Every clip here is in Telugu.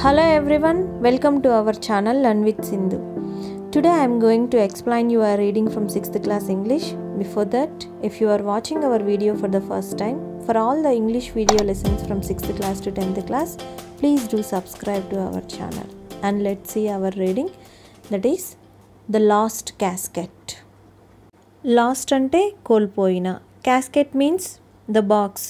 Hello everyone welcome to our channel learn with Sindhu today I'm going to explain you our reading from sixth class English before that if you are watching our video for the first time for all the English video lessons from sixth class to tenth class please do subscribe to our channel and let see our reading that is the lost casket lost అంటే కోల్పోయిన casket means the box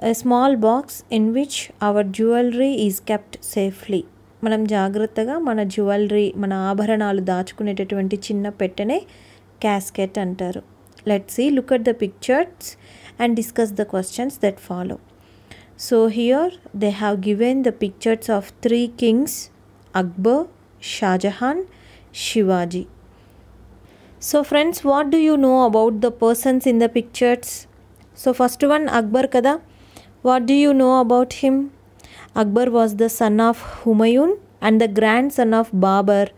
a small box in which our jewelry is kept safely మనం జాగ్రత్తగా మన జ్యువెలరీ మన ఆభరణాలు దాచుకునేటటువంటి చిన్న పెట్టెనే క్యాస్కెట్ అంటారు let see look at the pictures and discuss the questions that follow so here they have given the pictures of three kings Akbar Shahjahan Shivaji so friends what do you know about the persons in the pictures so first one Akbar కదా what do you know about him Akbar was the son of Humayun and the grandson of Babur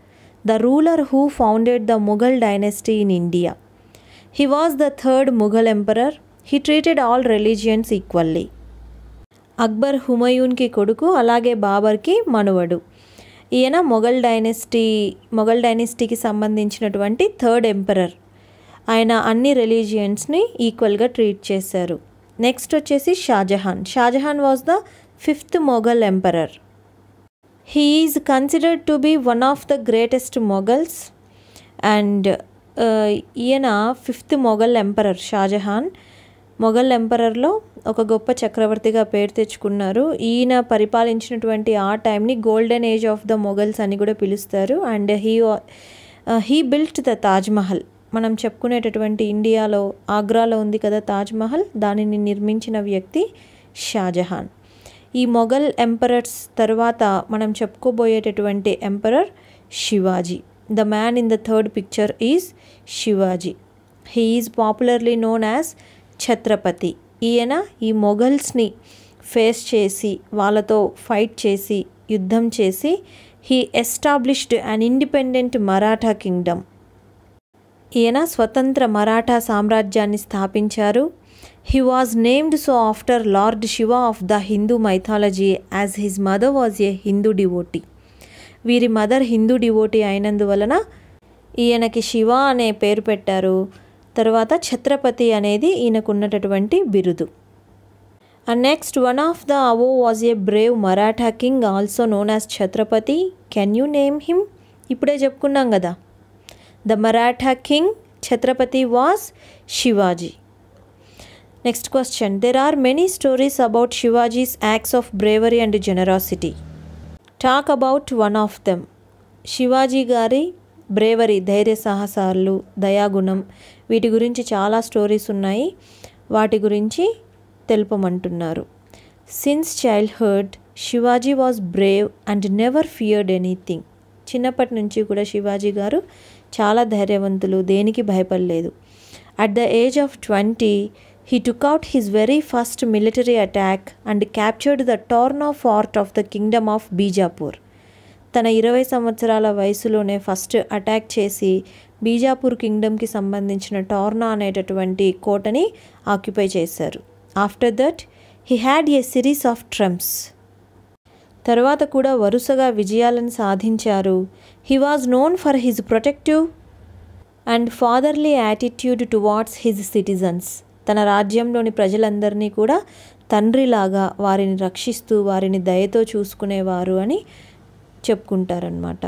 the ruler who founded the Mughal dynasty in India he was the third Mughal emperor he treated all religions equally Akbar హుమయూన్కి కొడుకు అలాగే బాబర్కి మనవడు ఈయన మొఘల్ డైనెస్టీ మొఘల్ డైనెస్టీకి సంబంధించినటువంటి థర్డ్ ఎంపరర్ ఆయన అన్ని రిలీజియన్స్ని ఈక్వల్గా ట్రీట్ చేశారు నెక్స్ట్ వచ్చేసి Shahjahan Shahjahan was the fifth Mughal emperor he is considered to be one of the greatest Mughals and ఈయన ఫిఫ్త్ మొఘల్ ఎంపరర్ షాజహాన్ మొఘల్ ఎంపరర్లో ఒక గొప్ప చక్రవర్తిగా పేరు తెచ్చుకున్నారు ఈయన పరిపాలించినటువంటి ఆ టైంని golden age of the Mughals అని కూడా పిలుస్తారు and he he built the Taj Mahal మనం చెప్పుకునేటటువంటి ఇండియాలో ఆగ్రాలో ఉంది కదా తాజ్మహల్ దానిని నిర్మించిన వ్యక్తి షాజహాన్ ఈ మొఘల్ ఎంపరర్స్ తర్వాత మనం చెప్పుకోబోయేటటువంటి emperor Shivaji the man in the third picture is Shivaji he is popularly known as Chhatrapati ఈయన ఈ మొఘల్స్ని ఫేస్ చేసి వాళ్ళతో ఫైట్ చేసి యుద్ధం చేసి he established an independent Maratha kingdom ఈయన స్వతంత్ర మరాఠా సామ్రాజ్యాన్ని స్థాపించారు he was named so after lord Shiva of the Hindu mythology as his mother was a Hindu devotee వీరి మదర్ హిందూ డివోటీ అయినందువలన ఈయనకి శివ అనే పేరు పెట్టారు తర్వాత ఛత్రపతి అనేది ఈయనకున్నటటువంటి బిరుదు and next one of the above was a brave Maratha king also known as Chhatrapati can you name him ఇప్పుడే చెప్పుకున్నాం కదా The Maratha king Chhatrapati was Shivaji. Next question There are many stories about Shivaji's acts of bravery and generosity. Talk about one of them Shivaji గారి బ్రేవరీ ధైర్య సాహసాలు దయాగుణం వీటి గురించి చాలా స్టోరీస్ ఉన్నాయి వాటి గురించి తెలుపమంటున్నారు since childhood Shivaji was brave and never feared anything చిన్నప్పటి నుంచి కూడా శివాజీ గారు చాలా ధైర్యవంతులు దేనికి భయపడలేదు at the age of twenty he took out his very first military attack and captured the Torna of fort of the kingdom of Bijapur తన ఇరవై సంవత్సరాల వయసులోనే ఫస్ట్ అటాక్ చేసి బీజాపూర్ కింగ్డమ్కి సంబంధించిన టోర్నా అనేటటువంటి కోటని ఆక్యుపై చేశారు after that he had a series of triumphs తర్వాత కూడా వరుసగా విజయాలను సాధించారు he was known for his protective and fatherly attitude towards his citizens తన రాజ్యంలోని ప్రజలందరినీ కూడా తండ్రిలాగా వారిని రక్షిస్తూ వారిని దయతో చూసుకునేవారు అని చెప్పుకుంటారనమాట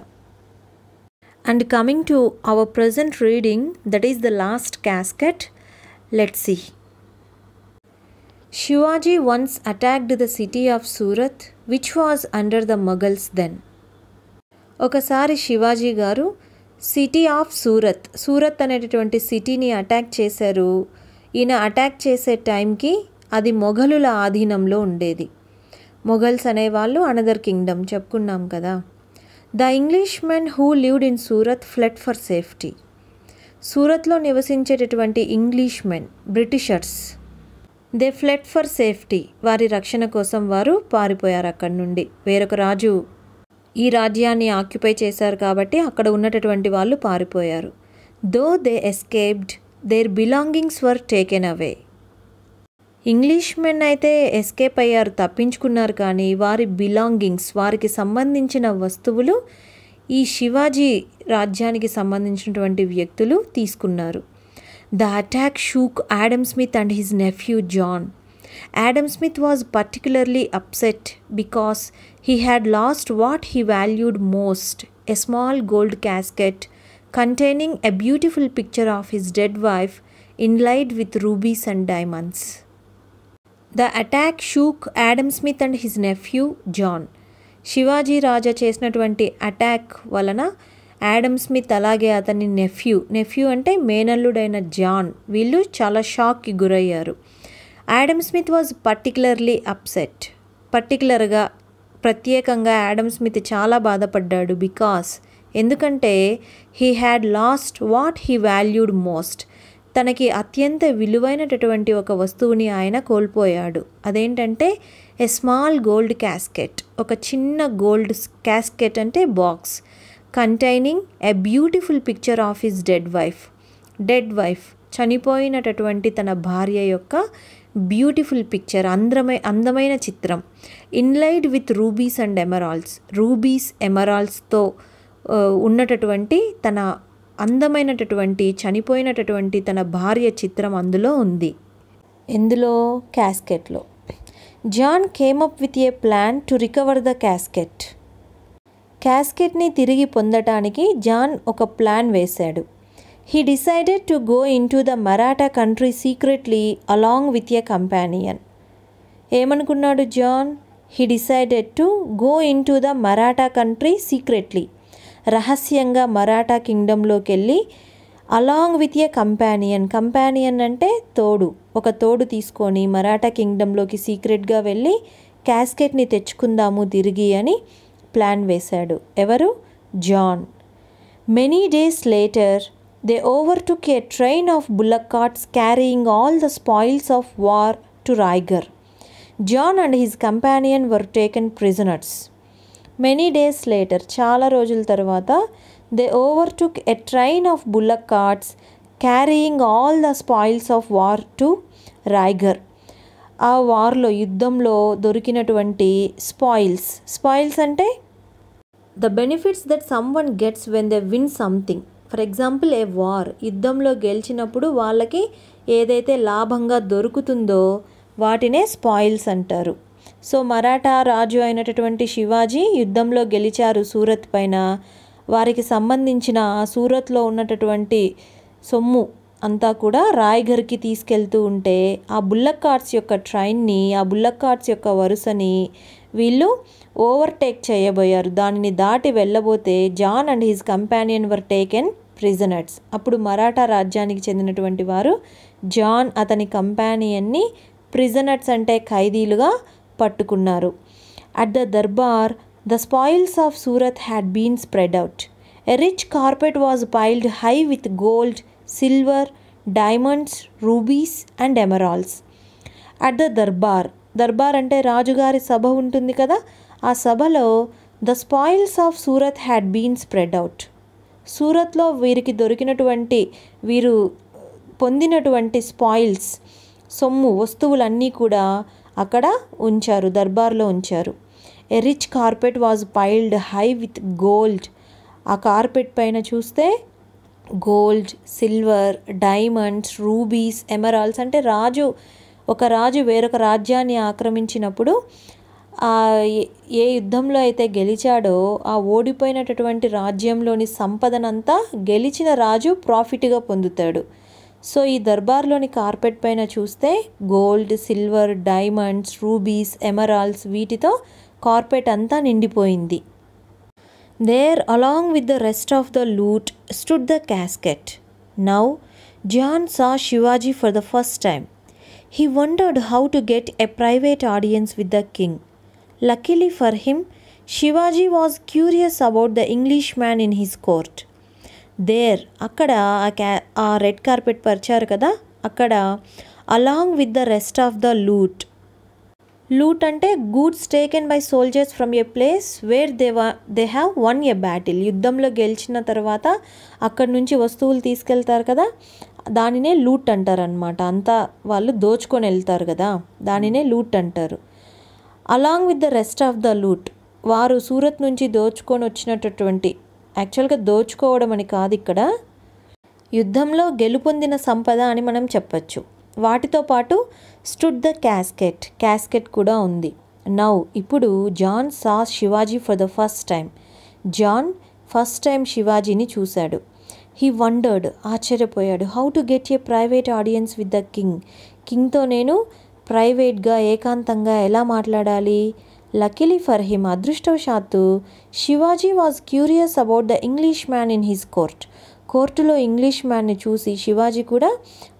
and coming to our present reading that is the lost casket let see Shivaji once attacked the city of Surat which was under the Mughals then ఒకసారి శివాజీ గారు సిటీ ఆఫ్ సూరత్ సూరత్ అనేటటువంటి సిటీని అటాక్ చేశారు ఈయన అటాక్ చేసే టైంకి అది మొఘలుల ఆధీనంలో ఉండేది మొఘల్స్ అనేవాళ్ళు అనదర్ కింగ్డమ్ చెప్పుకున్నాం కదా the English men who lived in Surat fled for safety సూరత్లో నివసించేటటువంటి English men Britishers they fled for safety వారి రక్షణ కోసం వారు పారిపోయారు అక్కడి నుండి వేరొక రాజు ఈ రాజ్యాన్ని ఆక్యుపై చేశారు కాబట్టి అక్కడ ఉన్నటువంటి వాళ్ళు పారిపోయారు though they escaped their belongings were taken away English men అయితే ఎస్కేప్ అయ్యారు తప్పించుకున్నారు కానీ వారి బిలాంగింగ్స్ వారికి సంబంధించిన వస్తువులు ఈ శివాజీ రాజ్యానికి సంబంధించినటువంటి వ్యక్తులు తీసుకున్నారు The attack shook Adam Smith and his nephew John. Adam Smith was particularly upset because he had lost what he valued most a small gold casket containing a beautiful picture of his dead wife inlaid with rubies and diamonds. The attack shook Adam Smith and his nephew John. Shivaji రాజా చేసినటువంటి అటాక్ వలన యాడమ్ స్మిత్ అలాగే అతని నెఫ్యూ నెఫ్యూ అంటే మేనల్లుడైన జాన్ వీళ్ళు చాలా షాక్కి గురయ్యారు Adam Smith was particularly upset పర్టికులర్గా ప్రత్యేకంగా యాడమ్ స్మిత్ చాలా బాధపడ్డాడు బికాస్ ఎందుకంటే he had lost what he valued most తనకి అత్యంత విలువైనటువంటి ఒక వస్తువుని ఆయన కోల్పోయాడు అదేంటంటే ఎ స్మాల్ గోల్డ్ క్యాస్కెట్ ఒక చిన్న గోల్డ్ క్యాస్కెట్ అంటే box containing a beautiful picture of his dead wife dead wife చనిపోయినటువంటి తన భార్య యొక్క బ్యూటిఫుల్ పిక్చర్ అందమై అందమైన చిత్రం inlaid with rubies and emeralds rubies ఎమరాల్స్తో ఉన్నటటువంటి తన అందమైనటటువంటి చనిపోయినటటువంటి తన భార్య చిత్రం అందులో ఉంది ఎందులో క్యాస్కెట్లో John came up with a plan to recover the casket క్యాస్కెట్ని తిరిగి పొందటానికి జాన్ ఒక ప్లాన్ వేశాడు he decided to go in to the Maratha country secretly along with a companion ఏమనుకున్నాడు John he decided to go in to the Maratha country secretly రహస్యంగా మరాఠా కింగ్డంలోకి వెళ్ళి along with a companion companion అంటే తోడు ఒక తోడు తీసుకొని మరాఠా కింగ్డంలోకి సీక్రెట్గా వెళ్ళి క్యాస్కెట్ని తెచ్చుకుందాము తిరిగి అని ప్లాన్ వేశాడు ఎవరు John many days later they overtook a train of bullock carts carrying all the spoils of war to Raigad John and his companion were taken prisoners many days later చాలా రోజుల తర్వాత they overtook a train of bullock carts carrying all the spoils of war to Raigad ఆ వార్లో యుద్ధంలో దొరికినటువంటి స్పాయిల్స్ స్పాయిల్స్ అంటే the benefits that someone gets when they win something for example A war యుద్ధంలో గెలిచినప్పుడు వాళ్ళకి ఏదైతే లాభంగా దొరుకుతుందో వాటినే స్పాయిల్స్ అంటారు సో మరాఠా రాజు అయినటువంటి శివాజీ యుద్ధంలో గెలిచారు సూరత్ పైన వారికి సంబంధించిన ఆ సూరత్లో ఉన్నటటువంటి సొమ్ము అంతా కూడా రాయ్గర్కి తీసుకెళ్తూ ఉంటే ఆ బుల్లక్ కార్ట్స్ యొక్క ట్రైన్ని ఆ బుల్లక్ కార్ట్స్ యొక్క వరుసని వీళ్ళు ఓవర్టేక్ చేయబోయారు దానిని దాటి వెళ్ళబోతే John and his companion were taken prisoners అప్పుడు మరాఠా రాజ్యానికి చెందినటువంటి వారు జాన్ అతని కంపానియన్ని ప్రిజనర్స్ అంటే ఖైదీలుగా పట్టుకున్నారు at the darbar the spoils of Surat had been spread out a rich carpet was piled high with gold silver diamonds rubies and emeralds at the darbar darbar అంటే రాజుగారి సభ ఉంటుంది కదా ఆ సభలో the spoils of Surat had been spread out సూరత్లో వీరికి దొరికినటువంటి వీరు పొందినటువంటి స్పాయిల్స్ సొమ్ము వస్తువులన్నీ కూడా అక్కడ ఉంచారు దర్బార్లో ఉంచారు a rich carpet was piled high with gold ఆ కార్పెట్ పైన చూస్తే gold silver diamonds rubies emeralds అంటే రాజు ఒక రాజు వేరొక రాజ్యాన్ని ఆక్రమించినప్పుడు ఏ యుద్ధంలో అయితే గెలిచాడో ఆ ఓడిపోయినటువంటి రాజ్యంలోని సంపదనంతా గెలిచిన రాజు ప్రాఫిట్గా పొందుతాడు సో ఈ దర్బార్లోని కార్పెట్ పైన చూస్తే gold silver diamonds rubies emeralds వీటితో కార్పెట్ అంతా నిండిపోయింది there along with the rest of the loot stood the casket now John saw Shivaji for the first time he wondered how to get a private audience with the king Luckily for him, Shivaji was curious the English man in his court there అక్కడ ఆ క్యా ఆ రెడ్ కార్పెట్ పరిచారు కదా అక్కడ along with the rest of the loot loot అంటే goods taken by soldiers from a place where they was they have won a battle యుద్ధంలో గెలిచిన తర్వాత అక్కడ నుంచి వస్తువులు తీసుకెళ్తారు కదా దానినే లూట్ అంటారు అనమాట అంతా వాళ్ళు దోచుకొని వెళ్తారు కదా దానినే లూట్ అంటారు along with the rest of the loot వారు సూరత్ నుంచి దోచుకొని వచ్చినటువంటి యాక్చువల్గా దోచుకోవడం అని కాదు ఇక్కడ యుద్ధంలో గెలుపొందిన సంపద అని మనం చెప్పచ్చు వాటితో పాటు స్టుడ్ ద క్యాస్కెట్ క్యాస్కెట్ కూడా ఉంది నౌ ఇప్పుడు John saw Shivaji for the first time John first time శివాజీని చూశాడు హీ వండర్డ్ ఆశ్చర్యపోయాడు how to get a private audience with the king కింగ్తో నేను ప్రైవేట్గా ఏకాంతంగా ఎలా మాట్లాడాలి లకిలీ ఫర్ హిమ్ అదృష్టవశాత్తు Shivaji was curious about the English man in his court కోర్టులో ఇంగ్లీష్ మ్యాన్ని చూసి శివాజీ కూడా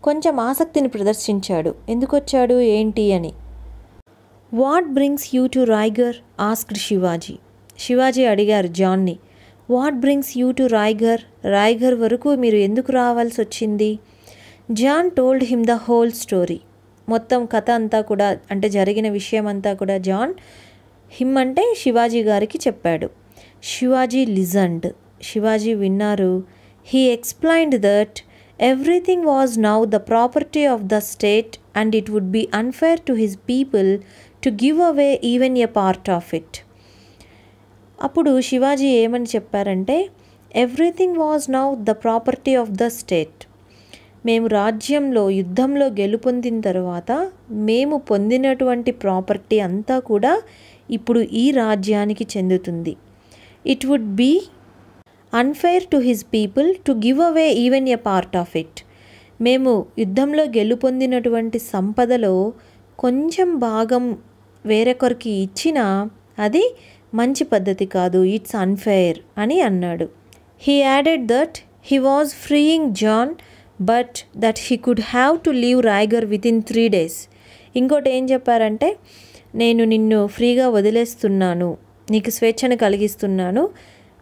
కొంచెం ఆసక్తిని ప్రదర్శించాడు ఎందుకొచ్చాడు ఏంటి అని what brings you to Raigad asked Shivaji Shivaji అడిగారు జాన్ని what brings you to Raigad Raigad వరకు మీరు ఎందుకు రావాల్సి వచ్చింది John told him the whole story మొత్తం కథ అంతా కూడా అంటే జరిగిన విషయం అంతా కూడా జాన్ హిమ్ అంటే శివాజీ గారికి చెప్పాడు శివాజీ లిజండ్ శివాజీ విన్నారు he explained that everything was now the property of the state and it would be unfair to his people to give away even a part of it అప్పుడు శివాజీ ఏమని చెప్పారంటే everything was now the property of the state మేము రాజ్యంలో యుద్ధంలో గెలుపొందిన తర్వాత మేము పొందినటువంటి ప్రాపర్టీ అంతా కూడా ఇప్పుడు ఈ రాజ్యానికి చెందుతుంది it would be unfair to his people to give away even a part of it మేము యుద్ధంలో గెలుపొందినటువంటి సంపదలో కొంచెం భాగం వేరొకరికి ఇచ్చినా అది మంచి పద్ధతి కాదు ఇట్స్ అన్ఫెయిర్ అని అన్నాడు he added that he was freeing John but that he could have to leave Raigad within three days ఇంకోటి ఏం చెప్పారంటే నేను నిన్ను ఫ్రీగా వదిలేస్తున్నాను నీకు స్వేచ్ఛను కలిగిస్తున్నాను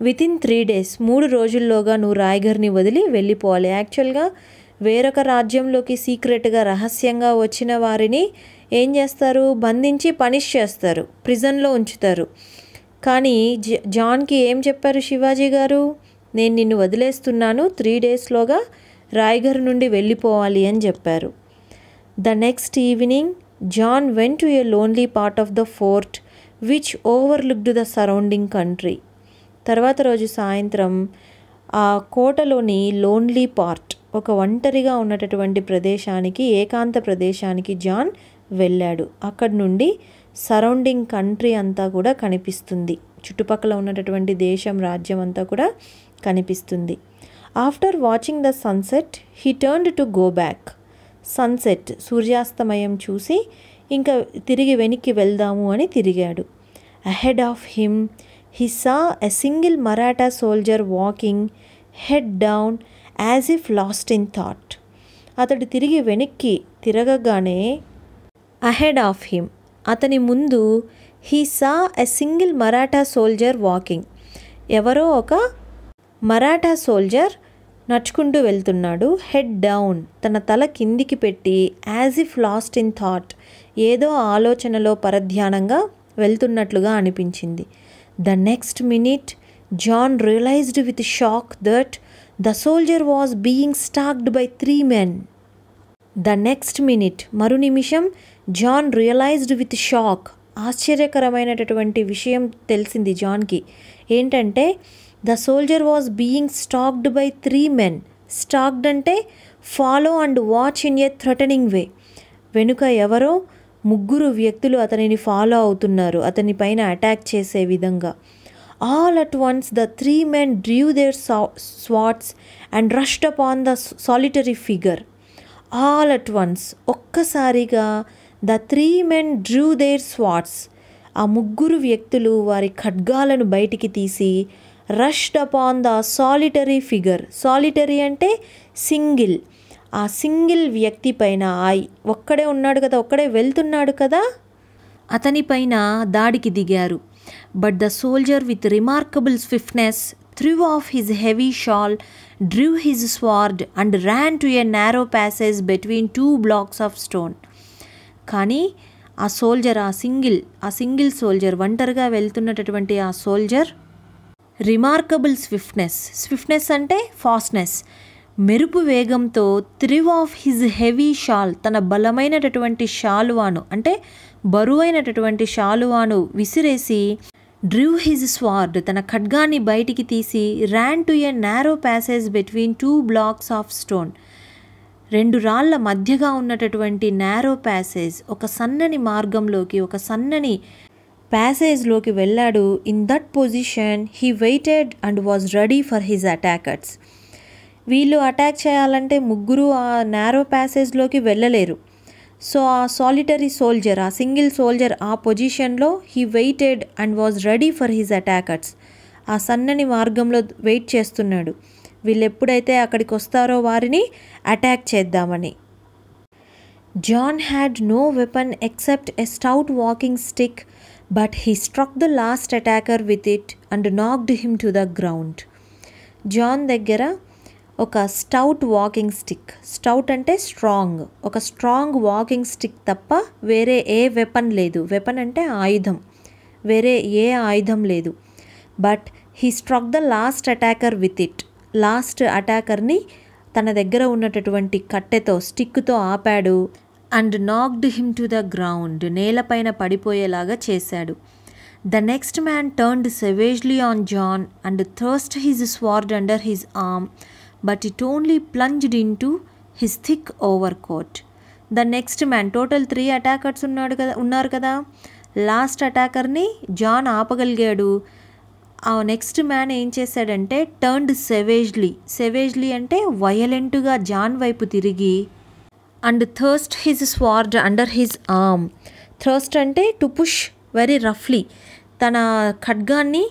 వితిన్ త్రీ డేస్ మూడు రోజుల్లోగా నువ్వు రాయ్గర్ని వదిలి వెళ్ళిపోవాలి యాక్చువల్గా వేరొక రాజ్యంలోకి సీక్రెట్గా రహస్యంగా వచ్చిన వారిని ఏం చేస్తారు బంధించి పనిష్ చేస్తారు ప్రిజన్లో ఉంచుతారు కానీ జాన్కి ఏం చెప్పారు శివాజీ గారు నేను నిన్ను వదిలేస్తున్నాను త్రీ డేస్లోగా రాయ్గర్ నుండి వెళ్ళిపోవాలి అని చెప్పారు the next evening John went to a lonely part of the fort which overlooked the surrounding country తర్వాత రోజు సాయంత్రం ఆ కోటలోని లోన్లీ పార్ట్ ఒక ఒంటరిగా ఉన్నటటువంటి ప్రదేశానికి ఏకాంత ప్రదేశానికి జాన్ వెళ్ళాడు అక్కడి నుండి సరౌండింగ్ కంట్రీ అంతా కూడా కనిపిస్తుంది చుట్టుపక్కల ఉన్నటటువంటి దేశం రాజ్యం అంతా కూడా కనిపిస్తుంది after watching the sunset he turned to go back sunset సూర్యాస్తమయం చూసి ఇంకా తిరిగి వెనక్కి వెళ్దాము అని తిరిగాడు ahead of him he saw a single Maratha soldier walking head down as if lost in thought అతడు తిరిగి వెనక్కి తిరగగానే అహెడ్ ఆఫ్ హిమ్ అతని ముందు he saw a single Maratha soldier walking ఎవరో ఒక మరాఠా సోల్జర్ నడుచుకుంటూ వెళ్తున్నాడు హెడ్ డౌన్ తన తల కిందికి పెట్టి as if lost in thought ఏదో ఆలోచనలో పరధ్యానంగా వెళ్తున్నట్లుగా అనిపించింది the next minute John realised with shock that the soldier was being stalked by three men the next minute మరు నిమిషం జాన్ రియలైజ్డ్ విత్ షాక్ ఆశ్చర్యకరమైనటువంటి విషయం తెలిసింది జాన్కి ఏంటంటే the soldier was being stalked by three men stalked అంటే follow and watch in a threatening way వెనుక ఎవరో ముగ్గురు వ్యక్తులు అతనిని ఫాలో అవుతున్నారు అతని పైన అటాక్ చేసే విధంగా all at once the three men drew their swords and rushed upon the solitary figure all at once ఒక్కసారిగా the three men drew their swords ఆ ముగ్గురు వ్యక్తులు వారి ఖడ్గాలను బయటికి తీసి rushed upon the solitary figure solitary అంటే సింగిల్ ఆ సింగిల్ వ్యక్తి పైన ఆయ్ ఒక్కడే ఉన్నాడు కదా ఒక్కడే వెళ్తున్నాడు కదా అతనిపైన దాడికి దిగారు but the soldier with remarkable swiftness threw off his heavy shawl drew his sword and ran to a narrow passage between two blocks of stone కానీ ఆ సోల్జర్ ఆ సింగిల్ ఆ సింగిల్ సోల్జర్ ఒంటరిగా వెళ్తున్నటువంటి ఆ సోల్జర్ రిమార్కబుల్ స్విఫ్ట్నెస్ స్విఫ్ట్నెస్ అంటే ఫాస్ట్నెస్ మెరుపు వేగంతో threw off his heavy shawl తన బలమైనటటువంటి షాలువాను అంటే బరువైనటటువంటి షాలువాను విసిరేసి డ్రివ్ హిజ్ స్వార్డ్ తన ఖడ్గాన్ని బయటికి తీసి ran to a narrow passage between two blocks of stone రెండు రాళ్ల మధ్యగా ఉన్నటటువంటి నారో ప్యాసేజ్ ఒక సన్నని మార్గంలోకి ఒక సన్నని ప్యాసేజ్లోకి వెళ్ళాడు in that position he waited and was ready for his attackers వీళ్ళు అటాక్ చేయాలంటే ముగ్గురు ఆ నేరో ప్యాసేజ్లోకి వెళ్ళలేరు సో ఆ సాలిటరీ సోల్జర్ ఆ సింగిల్ సోల్జర్ ఆ పొజిషన్లో he waited and was ready for his attackers ఆ సన్నని మార్గంలో వెయిట్ చేస్తున్నాడు వీళ్ళు ఎప్పుడైతే అక్కడికి వస్తారో వారిని అటాక్ చేద్దామని John had no weapon except a stout walking stick but he struck the last attacker with it and knocked him to the ground John దగ్గర ఒక స్టౌట్ వాకింగ్ స్టిక్ స్టౌట్ అంటే స్ట్రాంగ్ ఒక స్ట్రాంగ్ వాకింగ్ స్టిక్ తప్ప వేరే ఏ వెపన్ లేదు వెపన్ అంటే ఆయుధం వేరే ఏ ఆయుధం లేదు but he struck the last attacker with it last అటాకర్ని తన దగ్గర ఉన్నటువంటి కట్టెతో స్టిక్తో ఆపాడు and knocked him to the ground నేలపైన పడిపోయేలాగా చేశాడు the next man turned savagely on John and thrust his sword under his arm but it only plunged into his thick overcoat the next man total three attackers ఉన్నాడు కదా ఉన్నారు కదా లాస్ట్ అటాకర్ని జాన్ ఆపగలిగాడు ఆ నెక్స్ట్ మ్యాన్ ఏం చేశాడంటే టర్న్డ్ సెవేజ్లీ సెవేజ్లీ అంటే వయలెంట్గా జాన్ వైపు తిరిగి and thrust his sword under his arm thrust అంటే టు పుష్ వెరీ రఫ్లీ తన ఖడ్గాన్ని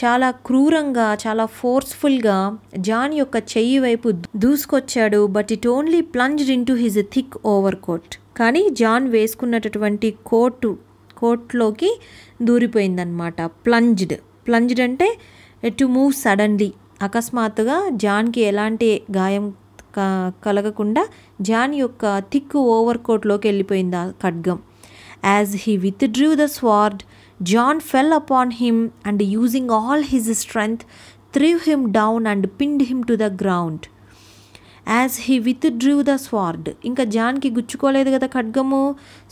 చాలా క్రూరంగా చాలా ఫోర్స్ఫుల్గా జాన్ యొక్క చెయ్యి వైపు దూసుకొచ్చాడు but it only plunged into his thick overcoat కానీ జాన్ వేసుకున్నటువంటి కోటు కోట్లోకి దూరిపోయిందనమాట ప్లంజ్డ్ ప్లంజ్డ్ అంటే టు మూవ్ సడన్లీ అకస్మాత్తుగా జాన్కి ఎలాంటి గాయం కలగకుండా జాన్ యొక్క థిక్ ఓవర్ కోట్లోకి వెళ్ళిపోయింది ఆ ఖడ్గం as he withdrew the sword John fell upon him and using all his strength threw him down and pinned him to the ground as he withdrew the sword ఇంకా జాన్కి గుచ్చుకోలేదు కదా ఖడ్గము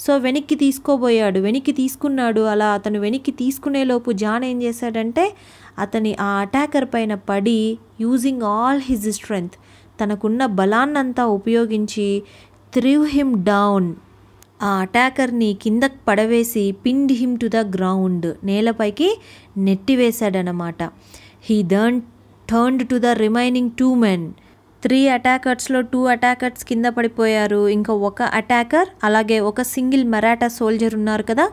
సో వెనక్కి తీసుకోబోయాడు వెనక్కి తీసుకున్నాడు అలా అతను వెనక్కి తీసుకునేలోపు జాన్ ఏం చేశాడంటే అతని ఆ అటాకర్ పైన పడి యూజింగ్ ఆల్ హిజ్ స్ట్రెంగ్త్ తనకున్న బలాన్నంతా ఉపయోగించి త్రివ్ హిమ్ డౌన్ ఆ అటాకర్ని కింద పడవేసి pinned him to the ground నేలపైకి నెట్టివేశాడనమాట he turn turned to the remaining two men three అటాకర్స్లో టూ అటాకర్స్ కింద పడిపోయారు ఇంకా ఒక అటాకర్ అలాగే ఒక సింగిల్ మరాఠా సోల్జర్ ఉన్నారు కదా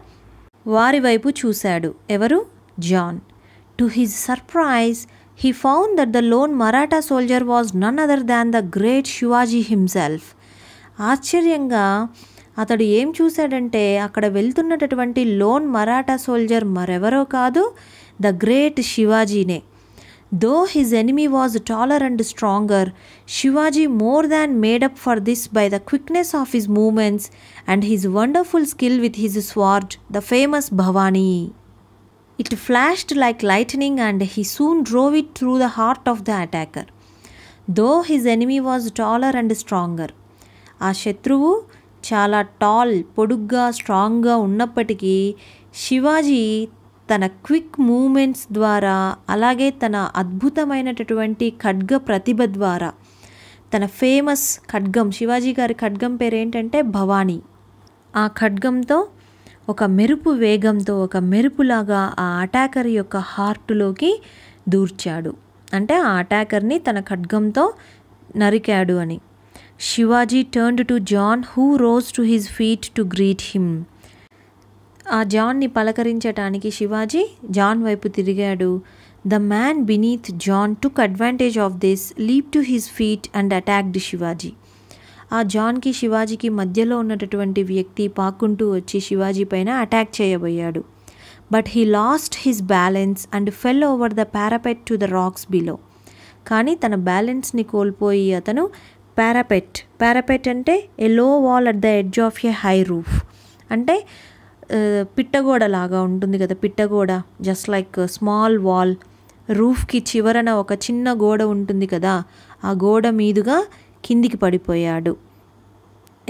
వారి వైపు చూశాడు ఎవరు John to his surprise he found that the lone Maratha soldier was none other than the great Shivaji himself. ఆశ్చర్యంగా అతడు ఏం చూశాడంటే అక్కడ వెళ్తున్నటువంటి లోన్ మరాఠా సోల్జర్ మరెవరో కాదు ద గ్రేట్ శివాజీనే though his enemy was taller and stronger Shivaji more than made up for this by the quickness of his movements and his wonderful skill with his sword the famous Bhavani it flashed like lightning and he soon drove it through the heart of the attacker though his enemy was taller and stronger ఆ శత్రువు చాలా టాల్ పొడుగ్గా స్ట్రాంగ్గా ఉన్నప్పటికీ శివాజీ తన క్విక్ మూమెంట్స్ ద్వారా అలాగే తన అద్భుతమైనటువంటి ఖడ్గ ప్రతిభ ద్వారా తన ఫేమస్ ఖడ్గం శివాజీ గారి ఖడ్గం పేరు ఏంటంటే భవానీ ఆ ఖడ్గంతో ఒక మెరుపు వేగంతో ఒక మెరుపులాగా ఆ అటాకర్ యొక్క హార్ట్లోకి దూర్చాడు అంటే ఆ అటాకర్ని తన ఖడ్గంతో నరికాడు అని Shivaji turned to John who rose to his feet to greet him ఆ జాన్ని పలకరించటానికి శివాజీ జాన్ వైపు తిరిగాడు the man beneath John took advantage of this leap to his feet and attacked Shivaji ఆ జాన్కి శివాజీకి మధ్యలో ఉన్నటువంటి వ్యక్తి పాక్కుంటూ వచ్చి శివాజీ పైన అటాక్ చేయబోయాడు but he lost his balance and fell over the parapet to the rocks below కానీ తన బ్యాలెన్స్ని కోల్పోయి అతను పారాపెట్ పారాపెట్ అంటే a low wall at the edge of a high roof అంటే పిట్టగోడ లాగా ఉంటుంది కదా పిట్టగోడ జస్ట్ లైక్ స్మాల్ వాల్ రూఫ్కి చివరన ఒక చిన్న గోడ ఉంటుంది కదా ఆ గోడ మీదుగా కిందికి పడిపోయాడు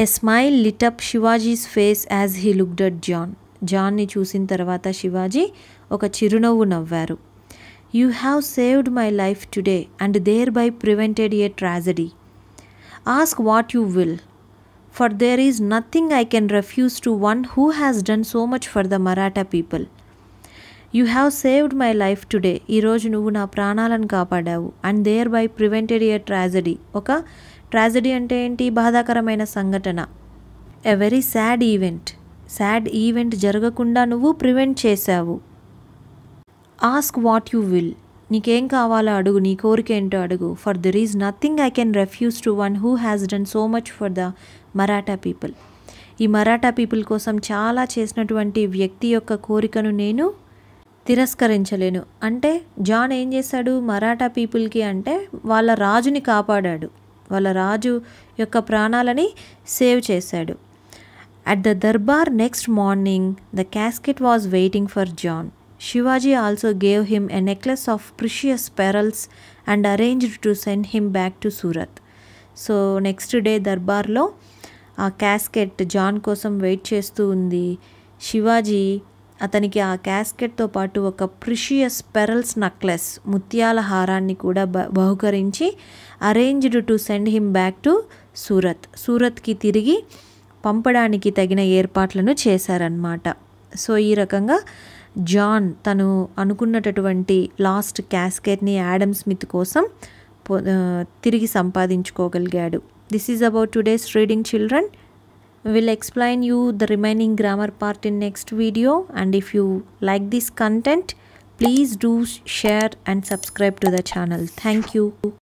a smile lit up Shivaji's face as he looked at John జాన్ని చూసిన తర్వాత శివాజీ ఒక చిరునవ్వు నవ్వారు you have saved my life today and thereby prevented a tragedy ask what you will for there is nothing I can refuse to one who has done so much for the Maratha people you have saved my life today ఈరోజు నువ్వు నా ప్రాణాలను కాపాడావు and thereby prevented a tragedy ఒక ట్రాజడీ అంటే ఏంటి బాధాకరమైన సంఘటన a very sad event sad event జరగకుండా నువ్వు ప్రివెంట్ చేశావు ఆస్క్ వాట్ యు విల్ నీకేం కావాలో అడుగు నీ కోరిక ఏంటో అడుగు for there is nothing I can refuse to one who has done so much for the Maratha people ఈ మరాఠా పీపుల్ కోసం చాలా చేసినటువంటి వ్యక్తి యొక్క కోరికను నేను తిరస్కరించలేను అంటే జాన్ ఏం చేశాడు మరాఠా పీపుల్కి అంటే వాళ్ళ రాజుని కాపాడాడు వాళ్ళ రాజు యొక్క ప్రాణాలని సేవ్ చేశాడు at the durbar next morning the casket was waiting for John Shivaji also gave him a necklace of precious pearls and arranged to send him back to Surat so next day దర్బార్లో ఆ క్యాస్కెట్ జాన్ కోసం వెయిట్ చేస్తూ ఉంది శివాజీ అతనికి ఆ క్యాస్కెట్తో పాటు ఒక ప్రిషియస్ పెరల్స్ నక్లెస్ ముత్యాల హారాన్ని కూడా బ బహుకరించి arranged to send him back to Surat సూరత్కి తిరిగి పంపడానికి తగిన ఏర్పాట్లను చేశారనమాట సో ఈ రకంగా జాన్ తను అనుకున్నటటువంటి లాస్ట్ క్యాస్కెట్ని యాడమ్ స్మిత్ కోసం తిరిగి సంపాదించుకోగలిగాడు this is about today's reading children will explain you the remaining grammar part in next video and if you like this content please do share and subscribe to the channel thank you